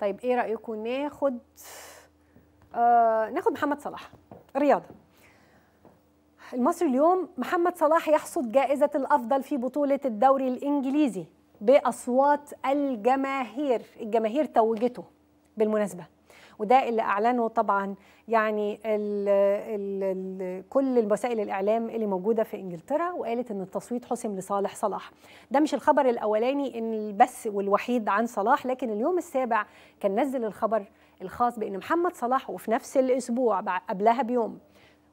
طيب ايه رايكم ناخد آه ناخد محمد صلاح رياضه المصري اليوم محمد صلاح يحصد جائزه الافضل في بطوله الدوري الانجليزي باصوات الجماهير الجماهير توجته بالمناسبه وده اللي اعلنه طبعا يعني الـ الـ الـ كل الوسائل الاعلام اللي موجوده في انجلترا وقالت ان التصويت حسم لصالح صلاح ده مش الخبر الاولاني ان بس والوحيد عن صلاح لكن اليوم السابع كان نزل الخبر الخاص بان محمد صلاح وفي نفس الاسبوع قبلها بيوم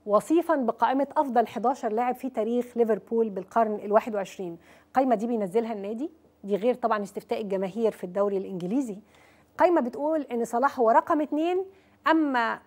وصيفا بقائمة أفضل 11 لاعب في تاريخ ليفربول بالقرن ال21 القائمة دي بينزلها النادي دي غير طبعا استفتاء الجماهير في الدوري الإنجليزي قايمه بتقول ان صلاح هو رقم اثنين اما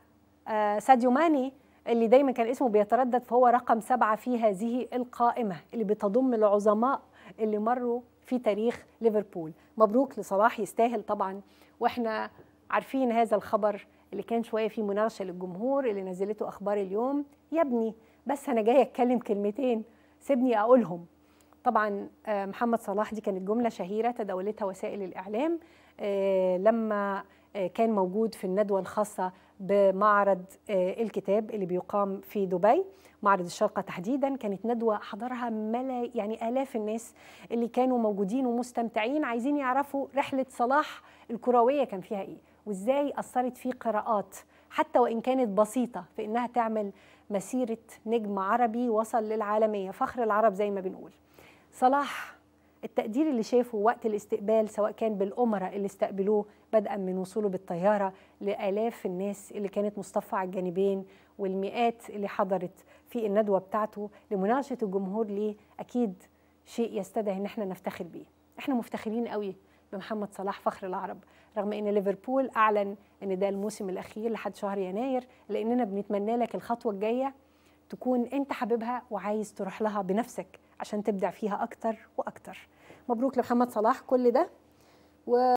آه، ساديو ماني اللي دايما كان اسمه بيتردد فهو رقم سبعه في هذه القائمه اللي بتضم العظماء اللي مروا في تاريخ ليفربول مبروك لصلاح يستاهل طبعا واحنا عارفين هذا الخبر اللي كان شويه فيه مناقشه للجمهور اللي نزلته اخبار اليوم يا ابني بس انا جايه اتكلم كلمتين سيبني اقولهم طبعا آه، محمد صلاح دي كانت جمله شهيره تداولتها وسائل الاعلام آه، لما آه، كان موجود في الندوه الخاصه بمعرض الكتاب اللي بيقام في دبي معرض الشرقه تحديدا كانت ندوه حضرها ملا يعني الاف الناس اللي كانوا موجودين ومستمتعين عايزين يعرفوا رحله صلاح الكرويه كان فيها ايه وازاي اثرت في قراءات حتى وان كانت بسيطه في انها تعمل مسيره نجم عربي وصل للعالميه فخر العرب زي ما بنقول صلاح التقدير اللي شافه وقت الاستقبال سواء كان بالأمراء اللي استقبلوه بدءا من وصوله بالطيارة لآلاف الناس اللي كانت مصطفى على الجانبين والمئات اللي حضرت في الندوة بتاعته لمناقشة الجمهور ليه أكيد شيء يستدعي إن احنا نفتخر بيه احنا مفتخرين قوي بمحمد صلاح فخر العرب رغم ان ليفربول اعلن ان ده الموسم الاخير لحد شهر يناير لاننا بنتمنى لك الخطوه الجايه تكون انت حبيبها وعايز تروح لها بنفسك عشان تبدع فيها اكتر واكتر مبروك لمحمد صلاح كل ده و